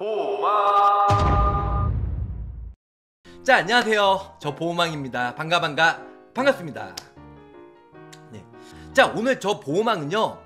보호망 자 안녕하세요 저 보호망입니다 반가 반가 반갑습니다 네. 자 오늘 저 보호망은요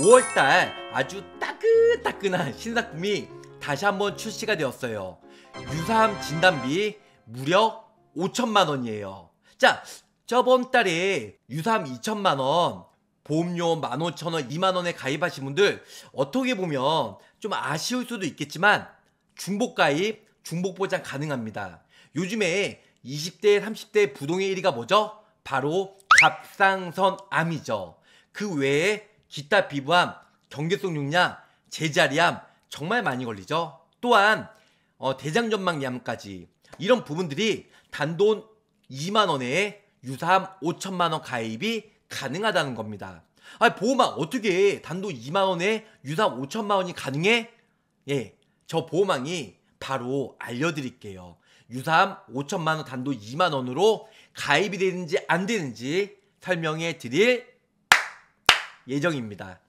5월달 아주 따끈따끈한 신상품이 다시 한번 출시가 되었어요 유사암 진단비 무려 5천만원이에요 자 저번 달에 유사암 2천만원 보험료 15,000원, 2만원에 가입하신 분들 어떻게 보면 좀 아쉬울 수도 있겠지만 중복 가입, 중복 보장 가능합니다. 요즘에 20대, 30대 부동의 1위가 뭐죠? 바로 갑상선암이죠. 그 외에 기타 비부암 경계성 육량, 제자리암 정말 많이 걸리죠. 또한 어, 대장전막암까지 이런 부분들이 단돈 2만 원에 유사암 5천만 원 가입이 가능하다는 겁니다. 아 보험아 어떻게 단돈 2만 원에 유사암 5천만 원이 가능해? 예, 저 보호망이 바로 알려드릴게요. 유사함 5천만 원 단도 2만 원으로 가입이 되는지 안 되는지 설명해 드릴 예정입니다.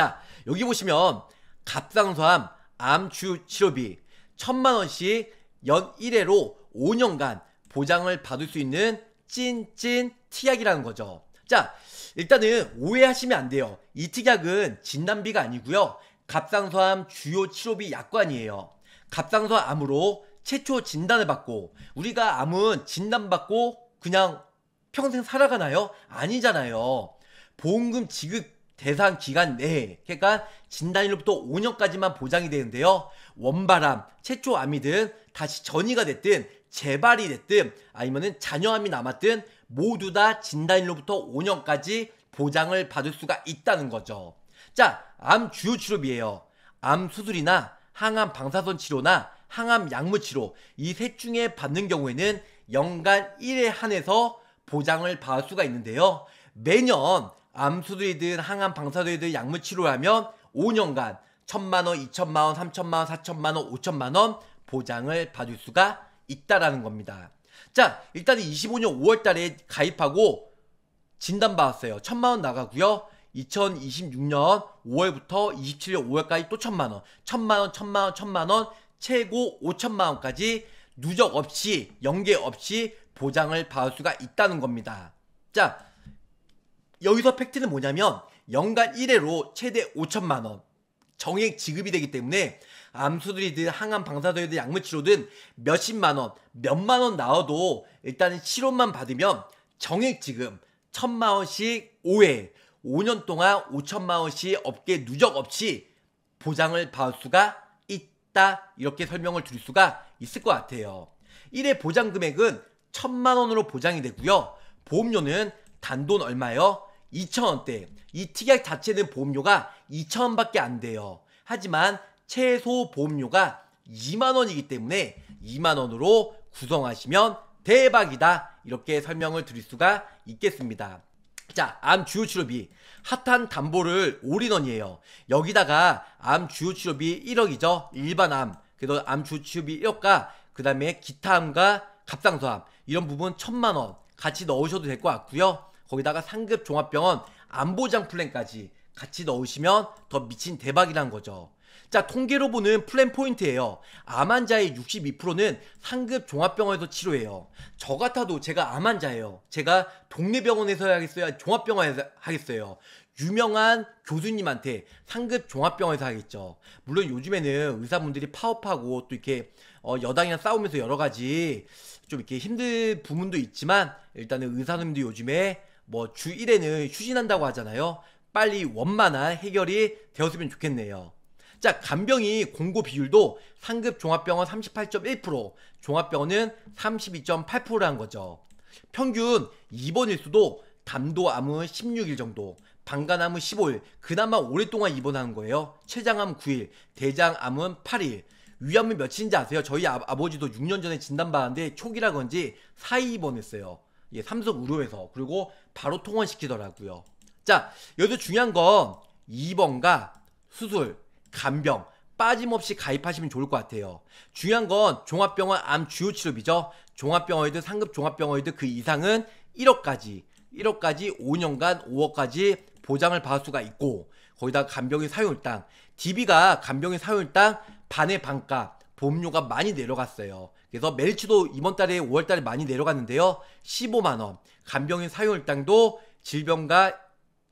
자, 여기 보시면 갑상수암 암 주 치료비 1 천만 원씩 연 1회로 5년간 보장을 받을 수 있는 찐찐 티약이라는 거죠. 자, 일단은 오해하시면 안 돼요. 이 특약은 진단비가 아니고요. 갑상선암 주요 치료비 약관이에요. 갑상선암으로 최초 진단을 받고 우리가 암은 진단받고 그냥 평생 살아가나요? 아니잖아요. 보험금 지급 대상 기간 내에 그러니까 진단일로부터 5년까지만 보장이 되는데요. 원발암, 최초암이든 다시 전이가 됐든 재발이 됐든 아니면은 잔여암이 남았든 모두 다 진단일로부터 5년까지 보장을 받을 수가 있다는 거죠. 자, 암 주요 치료비예요. 암 수술이나 항암 방사선 치료나 항암 약물 치료 이 셋 중에 받는 경우에는 연간 1회 한해서 보장을 받을 수가 있는데요. 매년 암 수술이든 항암 방사선이든 약물 치료를 하면 5년간 1천만 원, 2천만 원, 3천만 원, 4천만 원, 5천만 원 보장을 받을 수가 있다라는 겁니다. 자, 일단 25년 5월 달에 가입하고 진단 받았어요. 1 천만 원 나가고요. 2026년 5월부터 27년 5월까지 또 천만 원, 천만 원, 천만 원, 천만 원, 최고 5천만 원까지 누적 없이 연계 없이 보장을 받을 수가 있다는 겁니다. 자, 여기서 팩트는 뭐냐면 연간 1회로 최대 5천만 원 정액 지급이 되기 때문에 암수들이든 항암 방사선이든 약물 치료든 몇십만 원, 몇만 원 나와도 일단은 치료만 받으면 정액 지급 천만 원씩 5회 5년 동안 5천만 원씩 업계 누적 없이 보장을 받을 수가 있다. 이렇게 설명을 드릴 수가 있을 것 같아요. 1회 보장 금액은 1천만 원으로 보장이 되고요. 보험료는 단돈 얼마요? 2천원대. 이 특약 자체는 보험료가 2천원밖에 안 돼요. 하지만 최소 보험료가 2만원이기 때문에 2만원으로 구성하시면 대박이다. 이렇게 설명을 드릴 수가 있겠습니다. 자, 암 주요 치료비. 핫한 담보를 올인원이에요. 여기다가 암 주요 치료비 1억이죠. 일반 암. 그래도 암 주요 치료비 1억과 그 다음에 기타암과 갑상선암 이런 부분 천만 원 같이 넣으셔도 될 것 같고요. 거기다가 상급 종합병원 암보장 플랜까지 같이 넣으시면 더 미친 대박이란 거죠. 자, 통계로 보는 플랜 포인트예요. 암 환자의 62%는 상급 종합병원에서 치료해요. 저 같아도 제가 암 환자예요. 제가 동네 병원에서 하겠어요 종합병원에서 하겠어요? 유명한 교수님한테 상급 종합병원에서 하겠죠. 물론 요즘에는 의사분들이 파업하고 또 이렇게 어, 여당이랑 싸우면서 여러 가지 좀 이렇게 힘든 부분도 있지만 일단은 의사님도 요즘에 뭐 주 1회는 휴진한다고 하잖아요. 빨리 원만한 해결이 되었으면 좋겠네요. 진 간병이 공고 비율도 상급 종합병원 38.1%, 종합병원은 32.8%를 한 거죠. 평균 입원 일수도 담도암은 16일 정도, 방간암은 15일, 그나마 오랫동안 입원하는 거예요. 췌장암 9일, 대장암은 8일, 위암은 몇인지 아세요? 저희 아, 버지도 6년 전에 진단받았는데 초기라 그지 사이 입원했어요. 예, 삼성 의료에서. 그리고 바로 통원시키더라고요. 자, 여기서 중요한 건입원과 수술, 간병 빠짐없이 가입하시면 좋을 것 같아요. 중요한 건 종합병원 암 주요 치료비죠. 종합병원이든 상급 종합병원이든 그 이상은 1억까지 1억까지 5년간 5억까지 보장을 받을 수가 있고 거기다 간병인 사용일당 DB가 간병인 사용일당 반의 반값 보험료가 많이 내려갔어요. 그래서 멜치도 이번 달에 5월 달에 많이 내려갔는데요. 15만 원. 간병인 사용일당도 질병과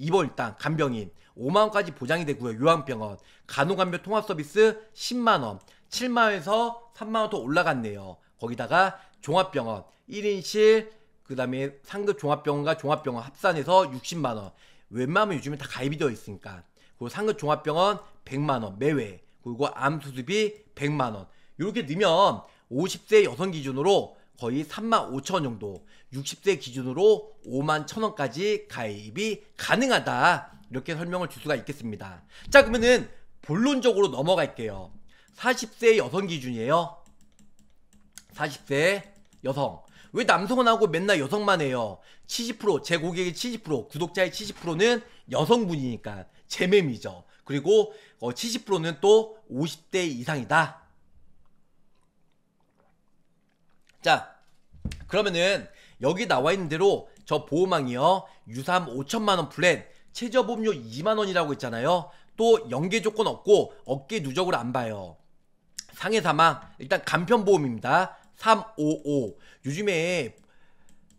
입원일당 간병인 5만원까지 보장이 되고요. 요양병원, 간호간병 통합서비스 10만원, 7만원에서 3만원 더 올라갔네요. 거기다가 종합병원 1인실, 그 다음에 상급 종합병원과 종합병원 합산해서 60만원. 웬만하면 요즘에 다 가입이 되어 있으니까. 그리고 상급 종합병원 100만원 매외. 그리고 암수습이 100만원. 이렇게 넣으면 50세 여성 기준으로 거의 3만 5천 정도 60세 기준으로 5만 천 원까지 가입이 가능하다 이렇게 설명을 줄 수가 있겠습니다 자 그러면은 본론적으로 넘어갈게요 40세 여성 기준이에요 40세 여성 왜 남성은 하고 맨날 여성만 해요 70%제 고객의 70% 구독자의 70%는 여성분이니까 제맴이죠 그리고 70%는 어, 또 50대 이상이다 자 그러면은 여기 나와 있는 대로 저 보호망이요 유삼 5천만원 플랜 최저보험료 2만원이라고 했잖아요 또 연계 조건 없고 어깨 누적을 안 봐요 상해 사망 일단 간편보험입니다 355 요즘에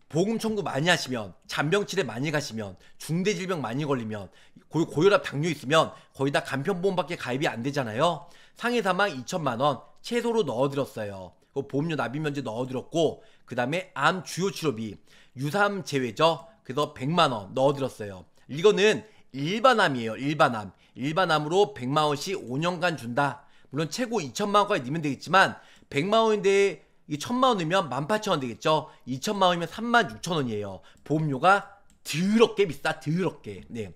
보험 청구 많이 하시면 잔병치레 많이 가시면 중대질병 많이 걸리면 고, 고혈압 당뇨 있으면 거의 다 간편보험밖에 가입이 안 되잖아요 상해 사망 2천만원 최소로 넣어드렸어요 그 보험료 납입 면제 넣어드렸고 그 다음에 암 주요 치료비 유산 제외죠. 그래서 100만 원 넣어드렸어요. 이거는 일반암이에요. 일반암. 일반암으로 100만 원씩 5년간 준다. 물론 최고 2천만 원까지 넣으면 되겠지만 100만 원인데 이 1천만 원이면 18,000원 되겠죠. 2천만 원이면 36,000원이에요. 보험료가 드럽게 비싸. 드럽게. 네.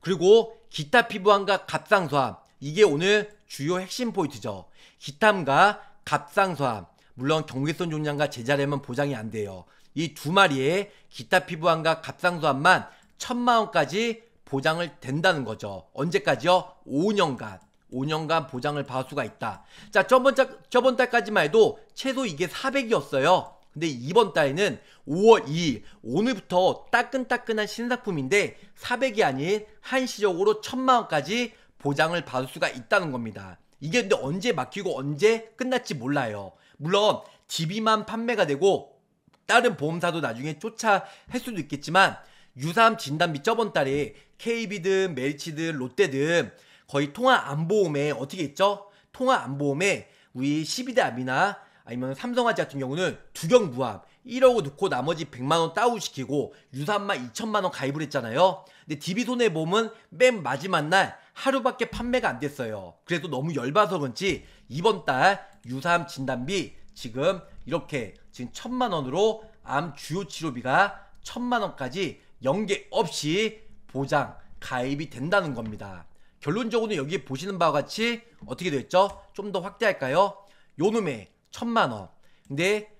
그리고 기타 피부암과 갑상수암. 이게 오늘 주요 핵심 포인트죠. 기탐과 갑상수암. 물론 경계선 종양과 제자램만 보장이 안 돼요. 이 두 마리의 기타 피부암과 갑상선암만 천만 원까지 보장을 된다는 거죠. 언제까지요? 5년간. 5년간 보장을 받을 수가 있다. 자, 저번, 달, 저번 달까지만 해도 최소 이게 400이었어요. 근데 이번 달에는 5월 2일, 오늘부터 따끈따끈한 신상품인데 400이 아닌 한시적으로 천만원까지 보장을 받을 수가 있다는 겁니다. 이게 근데 언제 막히고 언제 끝날지 몰라요. 물론 DB만 판매가 되고 다른 보험사도 나중에 쫓아할 수도 있겠지만 유사암 진단비 저번 달에 KB든 멜치든 롯데든 거의 통화안보험에 어떻게 했죠? 통화안보험에 우리 12대 암이나 아니면 삼성화재 같은 경우는 두경부암 1억을 넣고 나머지 100만원 다운시키고 유사암만 2천만원 가입을 했잖아요. 근데 DB손해보험은 맨 마지막 날 하루밖에 판매가 안 됐어요. 그래서 너무 열받아서 그런지 이번 달 유사암 진단비 지금 이렇게 지금 천만 원으로 암 주요 치료비가 천만 원까지 연계 없이 보장 가입이 된다는 겁니다. 결론적으로 여기 보시는 바와 같이 어떻게 됐죠? 좀 더 확대할까요? 요놈의 천만 원. 근데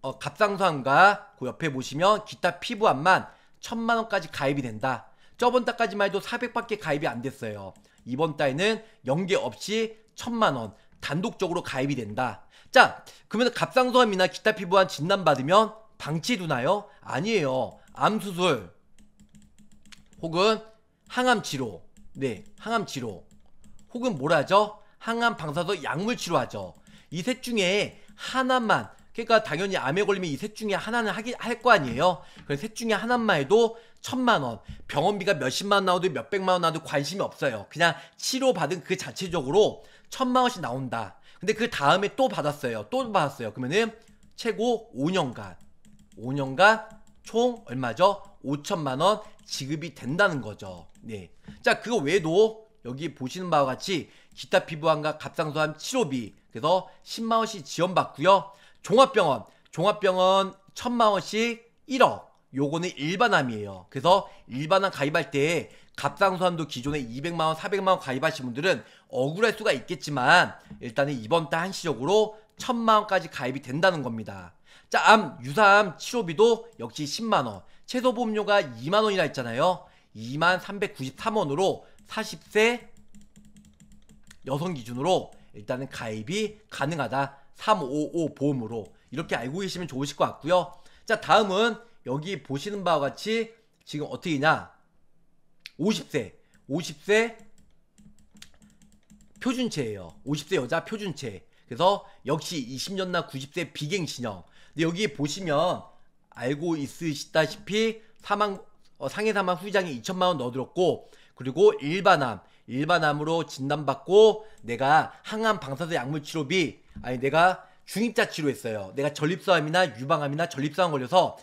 어, 갑상선과 그 옆에 보시면 기타 피부암만 천만 원까지 가입이 된다. 저번 달까지만 해도 400밖에 가입이 안 됐어요. 이번 달에는 연계 없이 1000만원 단독적으로 가입이 된다. 자, 그러면 갑상선이나 암 기타 피부암 진단받으면 방치해두나요? 아니에요. 암수술 혹은 항암 치료 네, 항암 치료 혹은 뭐라죠? 항암 방사선 약물 치료하죠. 이 셋 중에 하나만 그러니까 당연히 암에 걸리면 이 셋 중에 하나는 하기 할 거 아니에요. 그럼 셋 중에 하나만 해도 천만 원, 병원비가 몇십만 원 나와도 몇백만 원 나와도 관심이 없어요. 그냥 치료 받은 그 자체적으로 천만 원씩 나온다. 근데 그 다음에 또 받았어요. 또 받았어요. 그러면은 최고 5년간, 5년간 총 얼마죠? 5천만 원 지급이 된다는 거죠. 네. 자, 그거 외에도 여기 보시는 바와 같이 기타 피부암과 갑상선암 치료비 그래서 10만 원씩 지원받고요. 종합병원, 종합병원 천만 원씩 1억. 요거는 일반암이에요. 그래서 일반암 가입할 때 갑상선도 기존에 200만원, 400만원 가입하신 분들은 억울할 수가 있겠지만 일단은 이번 달 한시적으로 천만원까지 가입이 된다는 겁니다. 자, 암, 유사암 치료비도 역시 10만원, 최소 보험료가 2만원이라 했잖아요. 2만 393원으로 40세 여성 기준으로 일단은 가입이 가능하다. 355 보험으로 이렇게 알고 계시면 좋으실 것 같고요. 자 다음은 여기 보시는 바와 같이 지금 어떻게냐 50세 50세 표준체예요. 50세 여자 표준체. 그래서 역시 20년나 90세 비갱 신형. 근데 여기 보시면 알고 있으시다시피 사망 어, 상해 사망 후유장에 2천만 원 넣어드렸고 그리고 일반암 일반암으로 진단받고 내가 항암 방사선 약물 치료비 아니 내가 중입자치료 했어요. 내가 전립선암이나 유방암이나 전립선암 걸려서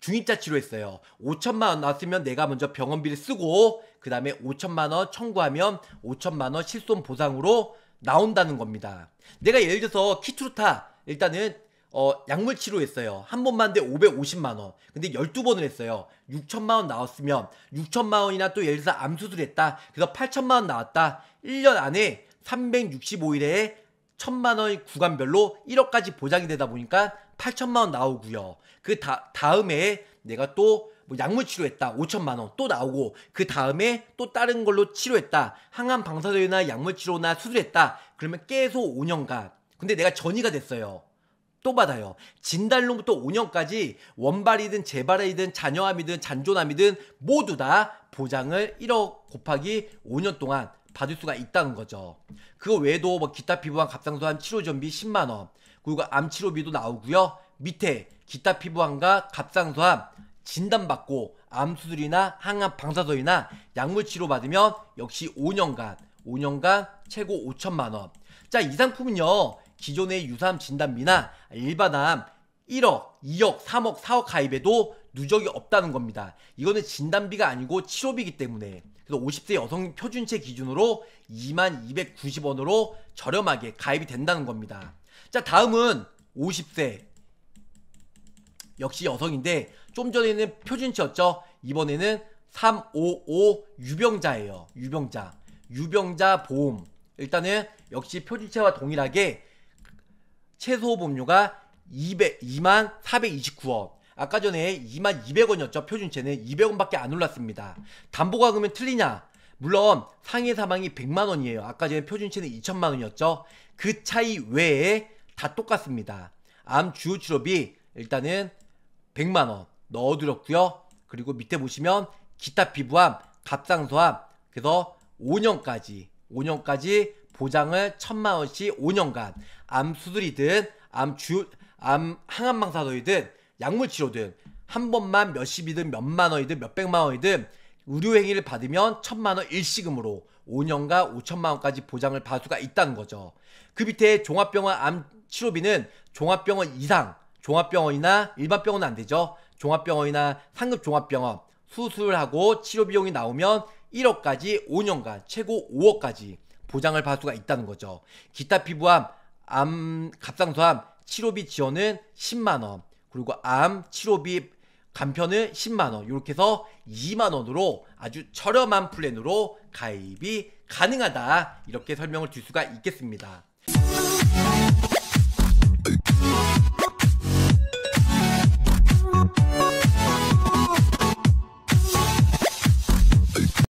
중입자치료 했어요. 5천만 원 나왔으면 내가 먼저 병원비를 쓰고 그 다음에 5천만 원 청구하면 5천만 원 실손 보상으로 나온다는 겁니다. 내가 예를 들어서 키트루타 일단은 어, 약물 치료했어요. 한 번만 돼 550만원. 근데 12번을 했어요. 6천만원 나왔으면, 6천만원이나 또 예를 들어서 암수술했다. 그래서 8천만원 나왔다. 1년 안에 365일에 천만 원의 구간별로 1억까지 보장이 되다 보니까 8천만 원 나오고요. 그 다, 다음에 내가 또 뭐 약물 치료했다. 5천만 원 또 나오고 그 다음에 또 다른 걸로 치료했다. 항암 방사선이나 약물 치료나 수술했다. 그러면 계속 5년간. 근데 내가 전이가 됐어요. 또 받아요. 진달로부터 5년까지 원발이든 재발이든 잔여암이든 잔존암이든 모두 다 보장을 1억 곱하기 5년 동안 받을 수가 있다는 거죠. 그거 외에도 뭐 기타 피부암 갑상선암 치료 전비 10만 원, 그리고 암 치료비도 나오고요. 밑에 기타 피부암과 갑상선암 진단받고 암 수술이나 항암 방사선이나 약물 치료 받으면 역시 5년간 5년간 최고 5천만 원. 자, 이 상품은요. 기존의 유사암 진단비나 일반암 1억, 2억, 3억, 4억 가입에도 누적이 없다는 겁니다. 이거는 진단비가 아니고 치료비이기 때문에 그래서 50세 여성 표준체 기준으로 2290원으로 저렴하게 가입이 된다는 겁니다. 자 다음은 50세 역시 여성인데 좀 전에는 표준체였죠 이번에는 355 유병자예요. 유병자. 유병자 보험. 일단은 역시 표준체와 동일하게 최소 보험료가 200, 2만 429원. 아까 전에 22,200원이었죠. 표준채는 200원밖에 안 올랐습니다. 담보가금은 틀리냐? 물론 상해 사망이 100만 원이에요. 아까 전에 표준치는 2천만 원이었죠. 그 차이 외에 다 똑같습니다. 암 주요 치료비 일단은 100만 원 넣어두렸고요. 그리고 밑에 보시면 기타 피부암, 갑상소암 그래서 5년까지 5년까지 보장을 1천만 원씩 5년간 암 수술이든 암 주 암 항암 방사도이든 약물 치료든 한 번만 몇십이든 몇만 원이든 몇백만 원이든 의료 행위를 받으면 천만 원 일시금으로 5년과 5천만 원까지 보장을 받을 수가 있다는 거죠. 그 밑에 종합병원 암 치료비는 종합병원 이상, 종합병원이나 일반 병원은 안 되죠. 종합병원이나 상급 종합병원 수술하고 치료 비용이 나오면 1억까지 5년간 최고 5억까지 보장을 받을 수가 있다는 거죠. 기타 피부암, 암 갑상수암 치료비 지원은 10만 원, 그리고 암 치료비 간편을 10만원 이렇게 해서 2만원으로 아주 저렴한 플랜으로 가입이 가능하다 이렇게 설명을 드릴 수가 있겠습니다.